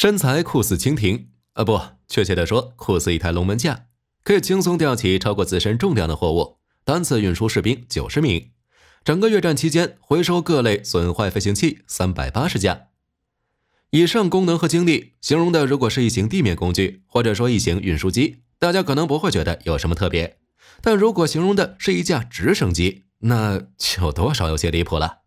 身材酷似蜻蜓，啊，不，确切的说酷似一台龙门架，可以轻松吊起超过自身重量的货物，单次运输士兵九十名。整个越战期间，回收各类损坏飞行器三百八十架。以上功能和经历形容的，如果是一型地面工具，或者说一型运输机，大家可能不会觉得有什么特别；但如果形容的是一架直升机，那就多少有些离谱了。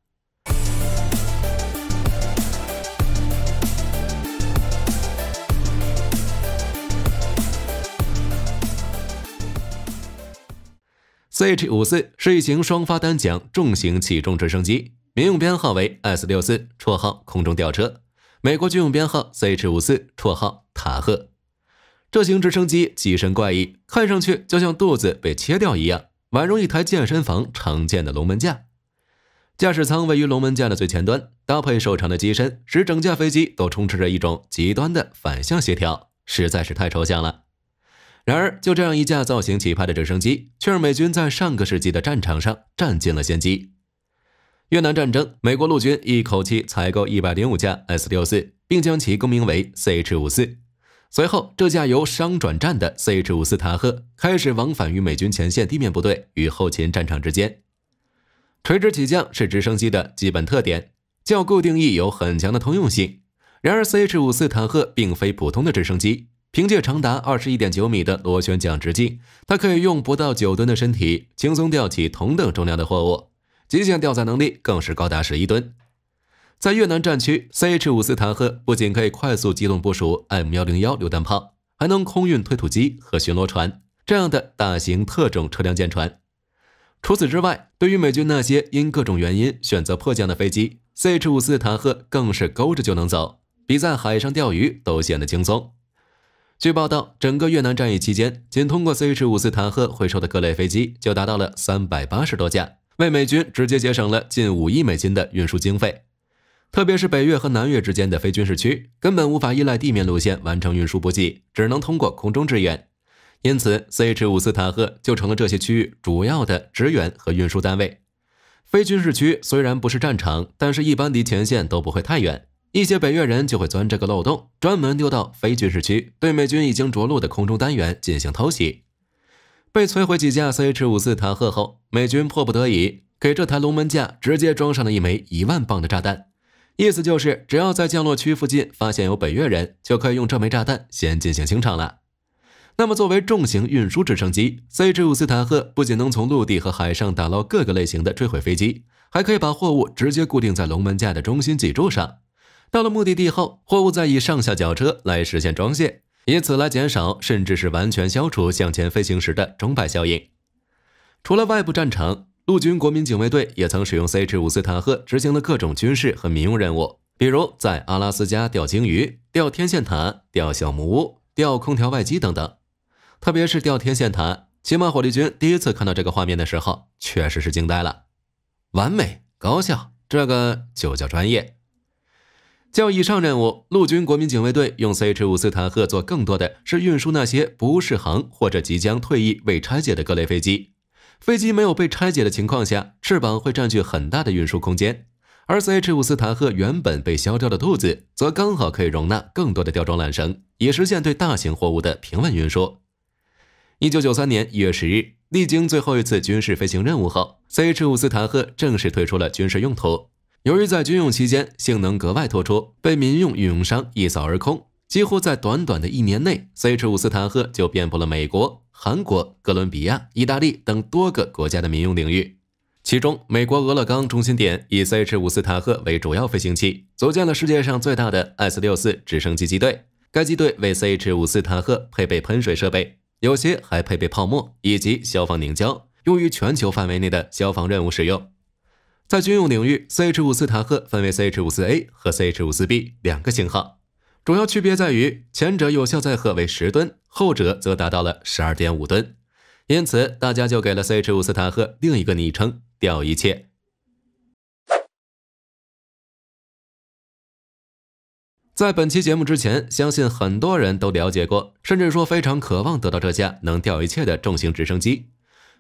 CH 五四是一型双发单桨重型起重直升机，民用编号为 S 六四，绰号“空中吊车”；美国军用编号 CH 五四，绰号“塔赫”。这型直升机机身怪异，看上去就像肚子被切掉一样，宛如一台健身房常见的龙门架。驾驶舱位于龙门架的最前端，搭配瘦长的机身，使整架飞机都充斥着一种极端的反向协调，实在是太抽象了。然而，就这样一架造型奇葩的直升机，却让美军在上个世纪的战场上占尽了先机。越南战争，美国陆军一口气采购105架 S64，并将其更名为 CH54。随后，这架由商转战的 CH54 塔赫开始往返于美军前线地面部队与后勤战场之间。垂直起降是直升机的基本特点，较固定翼有很强的通用性。然而，CH54 塔赫并非普通的直升机。凭借长达二十一点九米的螺旋桨直径，它可以用不到九吨的身体轻松吊起同等重量的货物，极限吊载能力更是高达十一吨。在越南战区，CH-54 坦克不仅可以快速机动部署 M 幺零幺榴弹炮，还能空运推土机和巡逻船这样的大型特种车辆舰船。除此之外，对于美军那些因各种原因选择迫降的飞机，CH-54 坦克更是勾着就能走，比在海上钓鱼都显得轻松。据报道，整个越南战役期间，仅通过 CH 五四坦赫回收的各类飞机就达到了三百八十多架，为美军直接节省了近五亿美金的运输经费。特别是北越和南越之间的非军事区，根本无法依赖地面路线完成运输补给，只能通过空中支援，因此 CH 五四坦赫就成了这些区域主要的支援和运输单位。非军事区虽然不是战场，但是一般离前线都不会太远。一些北越人就会钻这个漏洞，专门溜到非军事区，对美军已经着陆的空中单元进行偷袭。被摧毁几架 CH-54 坦克后，美军迫不得已给这台龙门架直接装上了一枚一万磅的炸弹，意思就是只要在降落区附近发现有北越人，就可以用这枚炸弹先进行清场了。那么，作为重型运输直升机，CH-54 坦克不仅能从陆地和海上打捞各个类型的坠毁飞机，还可以把货物直接固定在龙门架的中心脊柱上。到了目的地后，货物再以上下绞车来实现装卸，以此来减少甚至是完全消除向前飞行时的钟摆效应。除了外部战场，陆军国民警卫队也曾使用 CH 五四坦克执行了各种军事和民用任务，比如在阿拉斯加钓鲸鱼、钓天线塔、钓小木屋、钓空调外机等等。特别是钓天线塔，骑马火力军第一次看到这个画面的时候，确实是惊呆了。完美高效，这个就叫专业。较以上任务，陆军国民警卫队用 CH 五四坦赫做更多的是运输那些不适航或者即将退役未拆解的各类飞机。飞机没有被拆解的情况下，翅膀会占据很大的运输空间，而 CH 五四坦赫原本被削掉的肚子则刚好可以容纳更多的吊装缆绳，以实现对大型货物的平稳运输。一九九三年一月十日，历经最后一次军事飞行任务后，CH 五四坦赫正式退出了军事用途。由于在军用期间性能格外突出，被民用运营商一扫而空。几乎在短短的一年内，CH-54 塔赫就遍布了美国、韩国、哥伦比亚、意大利等多个国家的民用领域。其中，美国俄勒冈中心点以 CH-54 塔赫为主要飞行器，组建了世界上最大的 S-64 直升机机队。该机队为 CH-54 塔赫配备喷水设备，有些还配备泡沫以及消防凝胶，用于全球范围内的消防任务使用。在军用领域，CH54 塔赫分为 CH54A 和 CH54B 两个型号，主要区别在于前者有效载荷为十吨，后者则达到了十二点五吨。因此，大家就给了 CH54 塔赫另一个昵称“吊一切”。在本期节目之前，相信很多人都了解过，甚至说非常渴望得到这架能吊一切的重型直升机。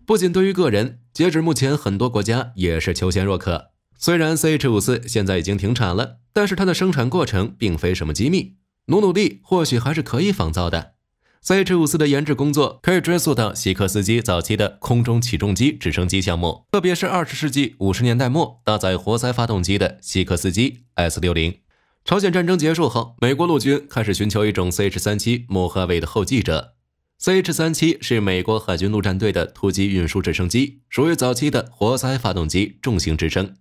不仅对于个人，截止目前，很多国家也是求贤若渴。虽然 CH 五四现在已经停产了，但是它的生产过程并非什么机密，努努力或许还是可以仿造的。CH 五四的研制工作可以追溯到西科斯基早期的空中起重机直升机项目，特别是二十世纪五十年代末搭载活塞发动机的西科斯基 S 六零。朝鲜战争结束后，美国陆军开始寻求一种 CH 三七莫哈维的后继者。CH 三七是美国海军陆战队的突击运输直升机，属于早期的活塞发动机重型直升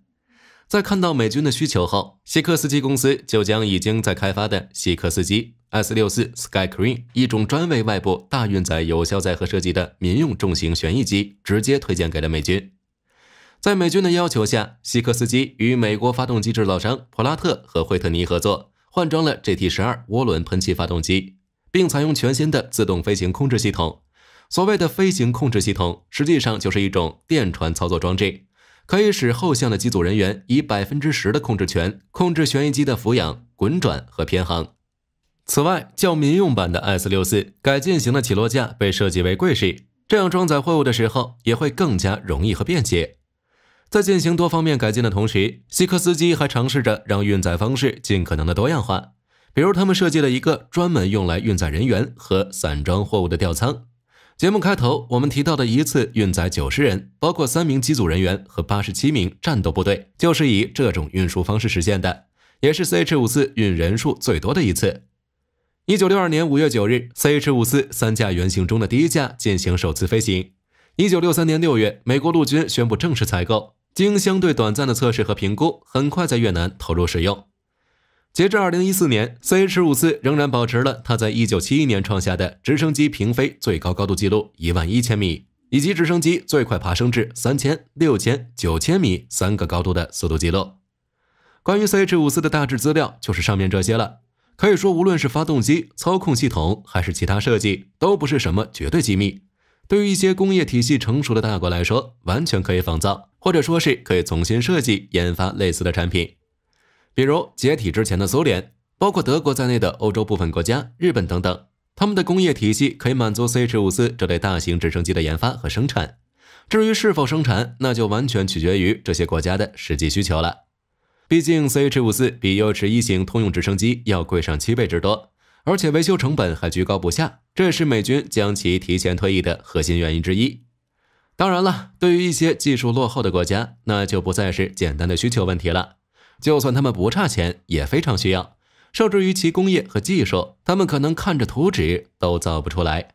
在看到美军的需求后，西科斯基公司就将已经在开发的西科斯基 S 六四 Sky Crane 一种专为外部大运载有效载荷设计的民用重型旋翼机，直接推荐给了美军。在美军的要求下，西科斯基与美国发动机制造商普拉特和惠特尼合作，换装了 GT 十二涡轮喷气发动机。并采用全新的自动飞行控制系统。所谓的飞行控制系统，实际上就是一种电传操作装置，可以使后向的机组人员以百分之十的控制权控制旋翼机的俯仰、滚转和偏航。此外，较民用版的 S 六四改进型的起落架被设计为柜式，这样装载货物的时候也会更加容易和便捷。在进行多方面改进的同时，西科斯基还尝试着让运载方式尽可能的多样化。比如，他们设计了一个专门用来运载人员和散装货物的吊舱。节目开头我们提到的一次运载九十人，包括三名机组人员和八十七名战斗部队，就是以这种运输方式实现的，也是 CH-54 运人数最多的一次。一九六二年五月九日，CH-54 三架原型中的第一架进行首次飞行。一九六三年六月，美国陆军宣布正式采购。经相对短暂的测试和评估，很快在越南投入使用。截至二零一四年，CH 五四仍然保持了它在一九七一年创下的直升机平飞最高高度记录一万一千米，以及直升机最快爬升至三千、六千、九千米三个高度的速度记录。关于 CH 五四的大致资料就是上面这些了。可以说，无论是发动机、操控系统，还是其他设计，都不是什么绝对机密。对于一些工业体系成熟的大国来说，完全可以仿造，或者说是可以重新设计研发类似的产品。比如解体之前的苏联，包括德国在内的欧洲部分国家、日本等等，他们的工业体系可以满足 CH 五四这类大型直升机的研发和生产。至于是否生产，那就完全取决于这些国家的实际需求了。毕竟 CH 五四比 UH 一型通用直升机要贵上七倍之多，而且维修成本还居高不下，这也是美军将其提前退役的核心原因之一。当然了，对于一些技术落后的国家，那就不再是简单的需求问题了。就算他们不差钱，也非常需要。受制于其工业和技术，他们可能看着图纸都造不出来。